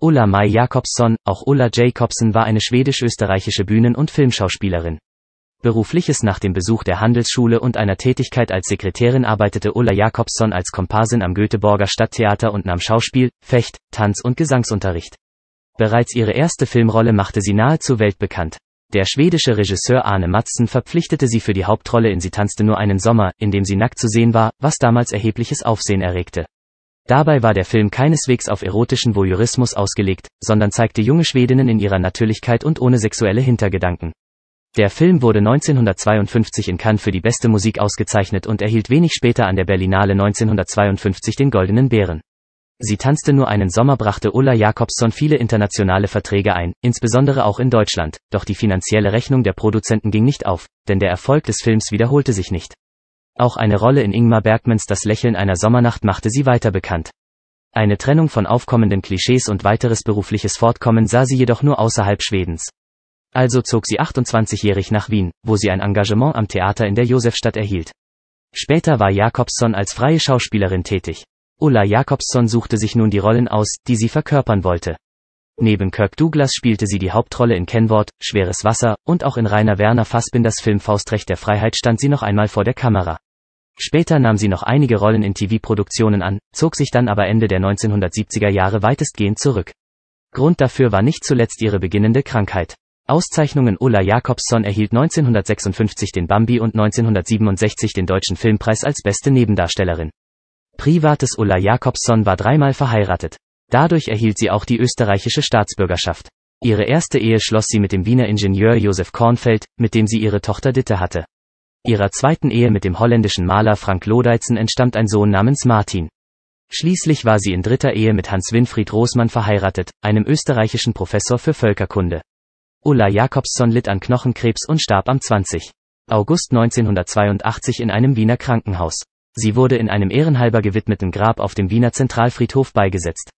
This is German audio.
Ulla Mai Jakobsson, auch Ulla Jacobsen war eine schwedisch-österreichische Bühnen- und Filmschauspielerin. Berufliches nach dem Besuch der Handelsschule und einer Tätigkeit als Sekretärin arbeitete Ulla Jakobsson als Komparsin am Göteborger Stadttheater und nahm Schauspiel, Fecht, Tanz und Gesangsunterricht. Bereits ihre erste Filmrolle machte sie nahezu weltbekannt. Der schwedische Regisseur Arne Matzen verpflichtete sie für die Hauptrolle in Sie tanzte nur einen Sommer, in dem sie nackt zu sehen war, was damals erhebliches Aufsehen erregte. Dabei war der Film keineswegs auf erotischen Voyeurismus ausgelegt, sondern zeigte junge Schwedinnen in ihrer Natürlichkeit und ohne sexuelle Hintergedanken. Der Film wurde 1952 in Cannes für die beste Musik ausgezeichnet und erhielt wenig später an der Berlinale 1952 den Goldenen Bären. Sie tanzte nur einen Sommer brachte Ulla Jakobsson viele internationale Verträge ein, insbesondere auch in Deutschland, doch die finanzielle Rechnung der Produzenten ging nicht auf, denn der Erfolg des Films wiederholte sich nicht. Auch eine Rolle in Ingmar Bergmans Das Lächeln einer Sommernacht machte sie weiter bekannt. Eine Trennung von aufkommenden Klischees und weiteres berufliches Fortkommen sah sie jedoch nur außerhalb Schwedens. Also zog sie 28-jährig nach Wien, wo sie ein Engagement am Theater in der Josefstadt erhielt. Später war Jakobsson als freie Schauspielerin tätig. Ulla Jakobsson suchte sich nun die Rollen aus, die sie verkörpern wollte. Neben Kirk Douglas spielte sie die Hauptrolle in Kennwort, Schweres Wasser und auch in Rainer Werner Fassbinders Film Faustrecht der Freiheit stand sie noch einmal vor der Kamera. Später nahm sie noch einige Rollen in TV-Produktionen an, zog sich dann aber Ende der 1970er Jahre weitestgehend zurück. Grund dafür war nicht zuletzt ihre beginnende Krankheit. Auszeichnungen Ulla Jakobsson erhielt 1956 den Bambi und 1967 den Deutschen Filmpreis als beste Nebendarstellerin. Privates Ulla Jakobsson war dreimal verheiratet. Dadurch erhielt sie auch die österreichische Staatsbürgerschaft. Ihre erste Ehe schloss sie mit dem Wiener Ingenieur Josef Kornfeld, mit dem sie ihre Tochter Ditte hatte. Ihrer zweiten Ehe mit dem holländischen Maler Frank Lodeitzen entstammt ein Sohn namens Martin. Schließlich war sie in dritter Ehe mit Hans-Winfried Rosmann verheiratet, einem österreichischen Professor für Völkerkunde. Ulla Jakobsson litt an Knochenkrebs und starb am 20. August 1982 in einem Wiener Krankenhaus. Sie wurde in einem ehrenhalber gewidmeten Grab auf dem Wiener Zentralfriedhof beigesetzt.